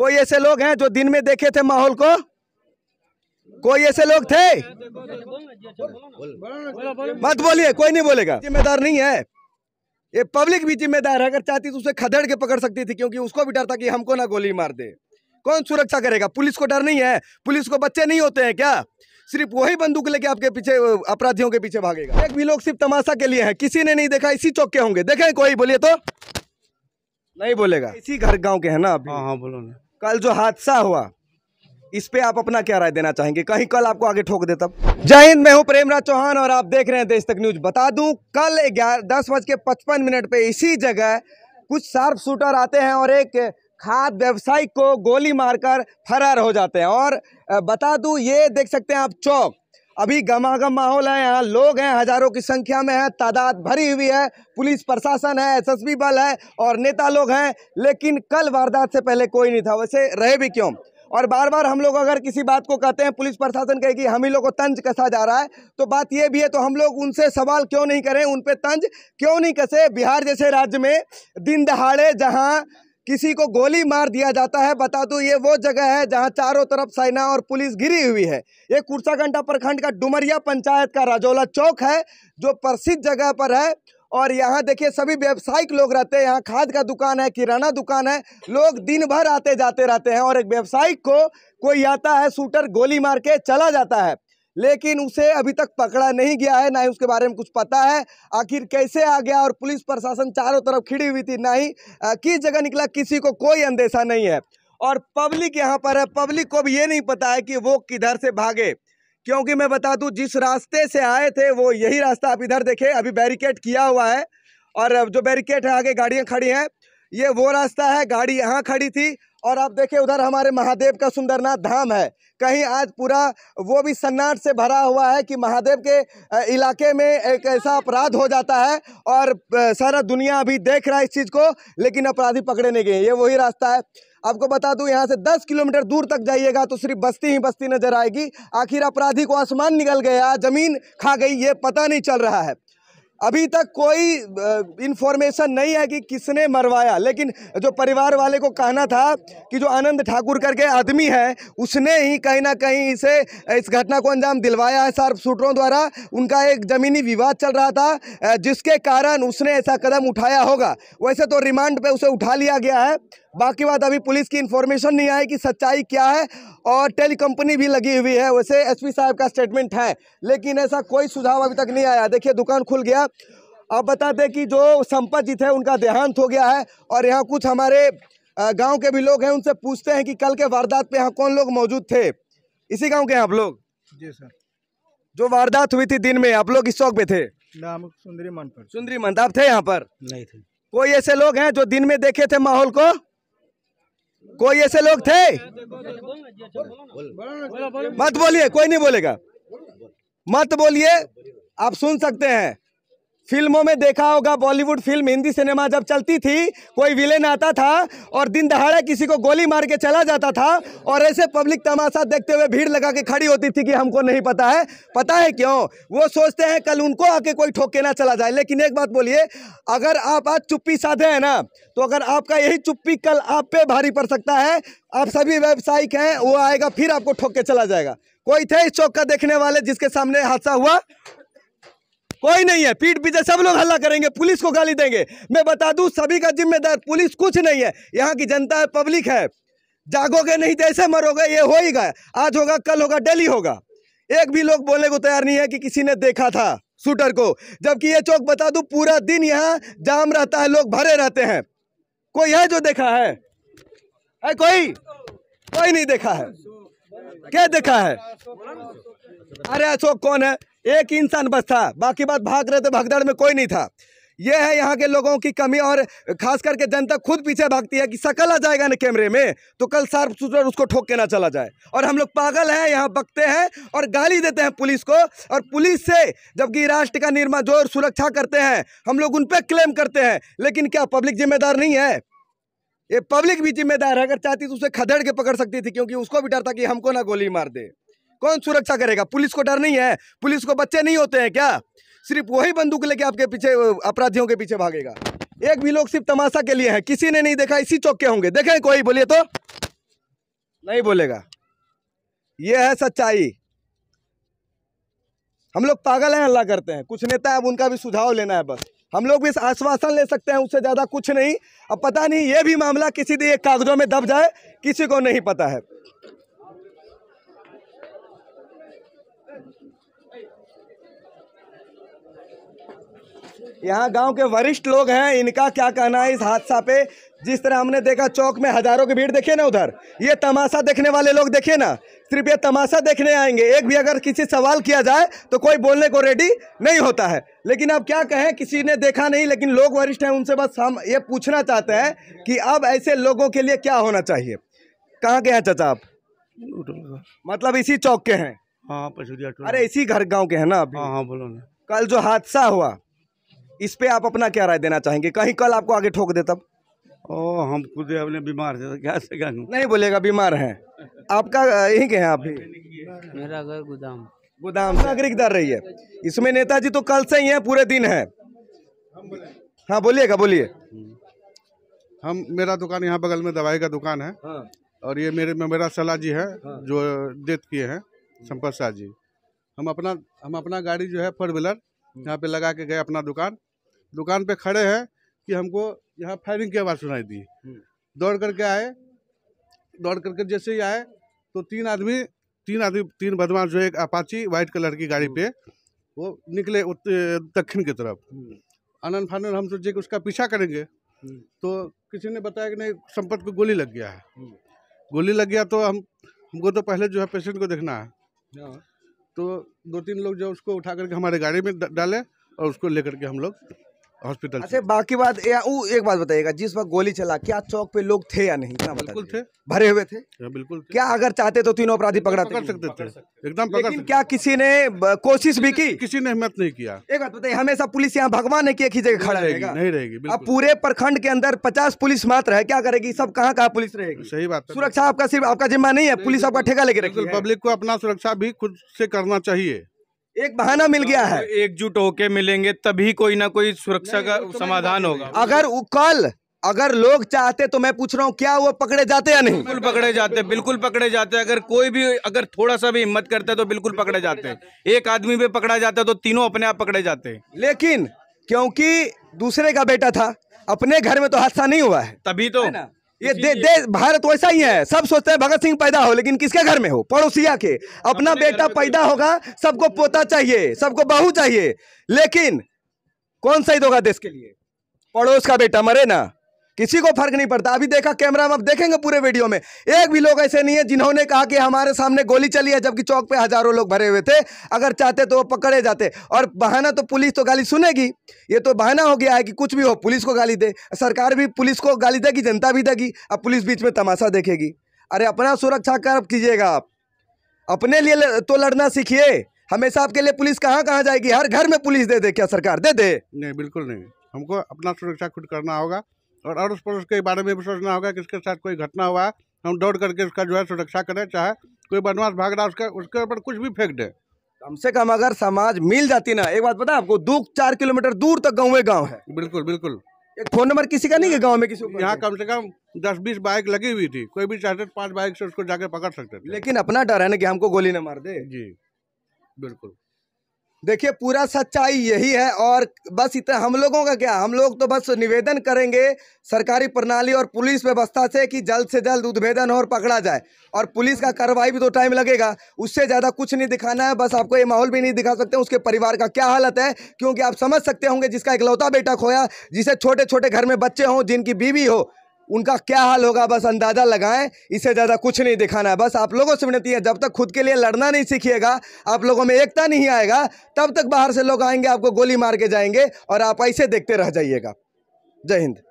कोई ऐसे लोग हैं जो दिन में देखे थे माहौल को कोई ऐसे लोग थे मत बोलिए कोई नहीं बोलेगा जिम्मेदार नहीं है ये पब्लिक भी जिम्मेदार है अगर चाहती तो उसे खदेड़ के पकड़ सकती थी क्योंकि उसको भी डर था कि हमको ना गोली मार दे कौन सुरक्षा करेगा पुलिस को डर नहीं है पुलिस को बच्चे नहीं होते हैं क्या सिर्फ वही बंदूक लेके आपके पीछे अपराधियों के पीछे भागेगा एक भी लोग सिर्फ तमाशा के लिए हैं किसी ने नहीं देखा इसी चौक के होंगे देखे कोई बोलिए तो नहीं बोलेगा इसी घर गांव के है ना आप हाँ हाँ बोलो ना कल जो हादसा हुआ इस पे आप अपना क्या राय देना चाहेंगे कहीं कल आपको आगे ठोक दे तब जय हिंद मैं हूं प्रेमराज चौहान और आप देख रहे हैं देश तक न्यूज बता दूं कल ग्यारह दस बज के पचपन मिनट पे इसी जगह कुछ शार्प शूटर आते हैं और एक खाद व्यवसायी को गोली मारकर फरार हो जाते हैं और बता दूं ये देख सकते हैं आप चौक अभी गमागम माहौल है यहाँ लोग हैं हजारों की संख्या में है तादाद भरी हुई है पुलिस प्रशासन है एसएसबी बल है और नेता लोग हैं लेकिन कल वारदात से पहले कोई नहीं था वैसे रहे भी क्यों और बार बार हम लोग अगर किसी बात को कहते हैं पुलिस प्रशासन कहे कि हम ही लोग को तंज कसा जा रहा है तो बात ये भी है तो हम लोग उनसे सवाल क्यों नहीं करें उन पर तंज क्यों नहीं कसे बिहार जैसे राज्य में दिन दहाड़े जहाँ किसी को गोली मार दिया जाता है बता दूं ये वो जगह है जहां चारों तरफ सेना और पुलिस घिरी हुई है ये कुर्साकंडा प्रखंड का डुमरिया पंचायत का राजौला चौक है जो प्रसिद्ध जगह पर है और यहाँ देखिए सभी व्यावसायिक लोग रहते हैं यहाँ खाद का दुकान है किराना दुकान है लोग दिन भर आते जाते रहते हैं और एक व्यावसायिक को कोई आता है शूटर गोली मार के चला जाता है लेकिन उसे अभी तक पकड़ा नहीं गया है ना ही उसके बारे में कुछ पता है आखिर कैसे आ गया और पुलिस प्रशासन चारों तरफ खिड़ी हुई थी ना ही किस जगह निकला किसी को कोई अंदेशा नहीं है और पब्लिक यहाँ पर है पब्लिक को भी ये नहीं पता है कि वो किधर से भागे क्योंकि मैं बता दूं जिस रास्ते से आए थे वो यही रास्ता आप इधर देखें अभी बैरिकेड किया हुआ है और जो बैरिकेड है आगे गाड़ियाँ खड़ी हैं ये वो रास्ता है गाड़ी यहाँ खड़ी थी और आप देखिए उधर हमारे महादेव का सुंदरनाथ धाम है कहीं आज पूरा वो भी सन्नाट से भरा हुआ है कि महादेव के इलाके में एक ऐसा अपराध हो जाता है और सारा दुनिया अभी देख रहा है इस चीज़ को लेकिन अपराधी पकड़े नहीं गए ये वही रास्ता है आपको बता दूं यहाँ से 10 किलोमीटर दूर तक जाइएगा तो सिर्फ बस्ती ही बस्ती नजर आएगी आखिर अपराधी को आसमान निकल गया जमीन खा गई ये पता नहीं चल रहा है अभी तक कोई इन्फॉर्मेशन नहीं है कि किसने मरवाया लेकिन जो परिवार वाले को कहना था कि जो आनंद ठाकुर करके आदमी है उसने ही कहीं ना कहीं इसे इस घटना को अंजाम दिलवाया है सार्फ सूटरों द्वारा उनका एक ज़मीनी विवाद चल रहा था जिसके कारण उसने ऐसा कदम उठाया होगा वैसे तो रिमांड पर उसे उठा लिया गया है बाकी बात अभी पुलिस की इन्फॉर्मेशन नहीं आई कि सच्चाई क्या है और टेली कंपनी भी लगी हुई है वैसे एसपी साहब का स्टेटमेंट है लेकिन ऐसा कोई सुझाव अभी तक नहीं आया देखिए दुकान खुल गया अब बता दें कि जो संपत जीत है उनका देहांत हो गया है और यहाँ कुछ हमारे गाँव के भी लोग हैं उनसे पूछते हैं कि कल के वारदात पर यहाँ कौन लोग मौजूद थे इसी गाँव के आप लोग जी सर जो वारदात हुई थी दिन में आप लोग इस चौक पे थे सुंदरी मंद सुंदरी मंद आप थे यहाँ पर नहीं थे कोई ऐसे लोग हैं जो दिन में देखे थे माहौल को कोई ऐसे लोग थे मत बोलिए कोई नहीं बोलेगा मत बोलिए आप सुन सकते हैं फिल्मों में देखा होगा बॉलीवुड फिल्म हिंदी सिनेमा जब चलती थी कोई विलेन आता था और दिन दहाड़ा किसी को गोली मार के चला जाता था और ऐसे पब्लिक तमाशा देखते हुए भीड़ लगा के खड़ी होती थी कि हमको नहीं पता है पता है क्यों वो सोचते हैं कल उनको आके कोई ठोक के ना चला जाए लेकिन एक बात बोलिए अगर आप आज चुप्पी साधे हैं ना तो अगर आपका यही चुप्पी कल आप पे भारी पड़ सकता है आप सभी व्यावसायिक हैं वो आएगा फिर आपको ठोक के चला जाएगा कोई थे इस चौक का देखने वाले जिसके सामने हादसा हुआ कोई नहीं है पीठ पीछे सब लोग हल्ला करेंगे पुलिस को गाली देंगे मैं बता दूं सभी का जिम्मेदार पुलिस कुछ नहीं है यहाँ की जनता पब्लिक है जागोगे नहीं तो ऐसे मरोगे ये हो ही आज होगा कल होगा डेली होगा एक भी लोग बोलने को तैयार नहीं है कि किसी ने देखा था शूटर को जबकि ये चौक बता दूं पूरा दिन यहाँ जाम रहता है लोग भरे रहते हैं कोई है जो देखा है, है कोई कोई नहीं देखा है क्या देखा है अरे अशोक कौन है एक इंसान बस था बाकी बात भाग रहे थे भागदड़ में कोई नहीं था यह है यहाँ के लोगों की कमी और खास करके जनता खुद पीछे भागती है कि सकल आ जाएगा ना कैमरे में तो कल साफ सुथरा उसको ठोक के ना चला जाए और हम लोग पागल हैं यहाँ बकते हैं और गाली देते हैं पुलिस को और पुलिस से जबकि राष्ट्र का निर्माण जो सुरक्षा करते हैं हम लोग उन पर क्लेम करते हैं लेकिन क्या पब्लिक जिम्मेदार नहीं है ये पब्लिक भी जिम्मेदार है अगर चाहती तो उसे खदेड़ के पकड़ सकती थी क्योंकि उसको भी डर था कि हमको ना गोली मार दे कौन सुरक्षा करेगा पुलिस को डर नहीं है पुलिस को बच्चे नहीं होते हैं क्या सिर्फ वही बंदूक लेके आपके पीछे अपराधियों के पीछे भागेगा एक भी लोग सिर्फ तमाशा के लिए है किसी ने नहीं देखा इसी चौक के होंगे देखे कोई बोलिए तो नहीं बोलेगा ये है सच्चाई हम लोग पागल हैं हल्ला करते हैं कुछ नेता अब उनका भी सुझाव लेना है बस हम लोग भी आश्वासन ले सकते हैं उससे ज़्यादा कुछ नहीं अब पता नहीं ये भी मामला किसी दिन कागजों में दब जाए किसी को नहीं पता है यहाँ गांव के वरिष्ठ लोग हैं इनका क्या कहना है इस हादसा पे जिस तरह हमने देखा चौक में हजारों की भीड़ देखिए ना उधर ये तमाशा देखने वाले लोग देखिए ना सिर्फ ये तमाशा देखने आएंगे एक भी अगर किसी सवाल किया जाए तो कोई बोलने को रेडी नहीं होता है लेकिन अब क्या कहें किसी ने देखा नहीं लेकिन लोग वरिष्ठ हैं उनसे बस हम ये पूछना चाहते हैं कि अब ऐसे लोगों के लिए क्या होना चाहिए कहाँ के हैं चाचा आप मतलब इसी चौक के हैं हाँ अरे इसी घर गाँव के हैं ना आप हाँ, हाँ बोलो ना कल जो हादसा हुआ इस पर आप अपना क्या राय देना चाहेंगे कहीं कल आपको आगे ठोक दे तब ओ हम खुद अपने बीमार थे तो क्या से नहीं बोलेगा बीमार हैं आपका यही के हैं आप भी मेरा घर गोदाम गोदाम नागरिक दर रही है इसमें नेताजी तो कल से ही हैं पूरे दिन है हाँ बोलिएगा बोलिए हम मेरा दुकान यहाँ बगल में दवाई का दुकान है हाँ। और ये मेरे मेरा सलाह जी है हाँ। जो डेथ किए हैं संपत शाह जी हम अपना हम अपना गाड़ी जो है फोर व्हीलर यहाँ पे लगा के गए अपना दुकान दुकान पे खड़े हैं कि हमको यहाँ फायरिंग की आवाज़ सुनाई दी हम्म। दौड़ करके आए दौड़ करके जैसे ही आए तो तीन आदमी तीन आदमी तीन बदमाश जो एक अपाची वाइट कलर की गाड़ी हम्म। पे वो निकले दक्षिण की तरफ हम्म। आनंद फानंद हम सोचे कि उसका पीछा करेंगे तो किसी ने बताया कि नहीं संपत को गोली लग गया है गोली लग गया तो हम हमको तो पहले जो है पेशेंट को देखना है हाँ। तो दो तीन लोग जो उसको उठा करके हमारे गाड़ी में डाले और उसको लेकर के हम लोग हॉस्पिटल अच्छा बाकी बात या वो एक बात बताइएगा जिस वक्त गोली चला क्या चौक पे लोग थे या नहीं क्या बिल्कुल थे भरे हुए थे हाँ, बिल्कुल थे। क्या अगर चाहते तो तीनों अपराधी पकड़ा पकड़ सकते थे एकदम लेकिन क्या किसी ने कोशिश भी की किसी ने हिम्मत नहीं किया एक बात बताइए हमेशा पुलिस यहाँ भगवान है की एक ही जगह खड़ा रहेगा नहीं रहेगी अब पूरे प्रखंड के अंदर पचास पुलिस मात्र है क्या करेगी सब कहाँ कहाँ पुलिस रहेगी सही बात सुरक्षा आपका सिर्फ आपका जिम्मा नहीं है पुलिस आपका ठेका लेके रखी पब्लिक को अपना सुरक्षा भी खुद से करना चाहिए एक बहाना मिल गया है एकजुट होके मिलेंगे तभी कोई ना कोई सुरक्षा का तो समाधान होगा अगर कल अगर लोग चाहते तो मैं पूछ रहा हूँ क्या वो पकड़े जाते या नहीं बिल्कुल पकड़े जाते बिल्कुल पकड़े जाते अगर कोई भी अगर थोड़ा सा भी हिम्मत करता है तो बिल्कुल पकड़े जाते एक आदमी भी पकड़ा जाता तो तीनों अपने आप पकड़े जाते लेकिन क्योंकि दूसरे का बेटा था अपने घर में तो हादसा नहीं हुआ है तभी तो है ये दे, दे भारत वैसा ही है सब सोचते हैं भगत सिंह पैदा हो लेकिन किसके घर में हो पड़ोसिया के अपना बेटा तो पैदा होगा सबको पोता चाहिए सबको बहू चाहिए लेकिन कौन सही होगा देश के लिए पड़ोस का बेटा मरे ना किसी को फर्क नहीं पड़ता अभी देखा कैमरा में आप देखेंगे पूरे वीडियो में एक भी लोग ऐसे नहीं है जिन्होंने कहा कि हमारे सामने गोली चली है जबकि चौक पे हजारों लोग भरे हुए थे अगर चाहते तो वो पकड़े जाते और बहाना तो पुलिस तो गाली सुनेगी ये तो बहाना हो गया है कि कुछ भी हो पुलिस को गाली दे सरकार भी पुलिस को गाली देगी जनता भी देगी अब पुलिस बीच में तमाशा देखेगी अरे अपना सुरक्षा कर कीजिएगा आप अपने लिए तो लड़ना सीखिए हमेशा आपके लिए पुलिस कहाँ कहाँ जाएगी हर घर में पुलिस दे दे क्या सरकार दे दे नहीं बिल्कुल नहीं हमको अपना सुरक्षा खुद करना होगा और अड़ोस पड़ोस के बारे में भी सोचना होगा कि इसके साथ कोई घटना हुआ हम दौड़ करके उसका जो है सुरक्षा करें चाहे कोई बदमाश भाग रहा उसका उसके ऊपर कुछ भी फेंक दे कम से कम अगर समाज मिल जाती ना एक बात पता आपको दो चार किलोमीटर दूर तक गाँव गाँव है बिल्कुल बिल्कुल एक फोन नंबर किसी का नहीं है गाँव में किसी यहाँ कम से कम दस बीस बाइक लगी हुई थी कोई भी चाहते पाँच तो पांच बाइक से उसको जाके पकड़ सकते लेकिन अपना डर है ना कि हमको गोली न मार दे जी बिल्कुल देखिए पूरा सच्चाई यही है और बस इतना हम लोगों का क्या हम लोग तो बस निवेदन करेंगे सरकारी प्रणाली और पुलिस व्यवस्था से कि जल्द से जल्द उद्भेदन हो और पकड़ा जाए और पुलिस का कार्रवाई भी तो टाइम लगेगा उससे ज़्यादा कुछ नहीं दिखाना है बस आपको ये माहौल भी नहीं दिखा सकते उसके परिवार का क्या हालत है क्योंकि आप समझ सकते होंगे जिसका इकलौता बेटा खोया जिसे छोटे छोटे घर में बच्चे हों जिनकी बीवी हो उनका क्या हाल होगा बस अंदाज़ा लगाएं इससे ज़्यादा कुछ नहीं दिखाना है बस आप लोगों से विनती है जब तक खुद के लिए लड़ना नहीं सीखिएगा आप लोगों में एकता नहीं आएगा तब तक बाहर से लोग आएंगे आपको गोली मार के जाएंगे और आप ऐसे देखते रह जाइएगा जय हिंद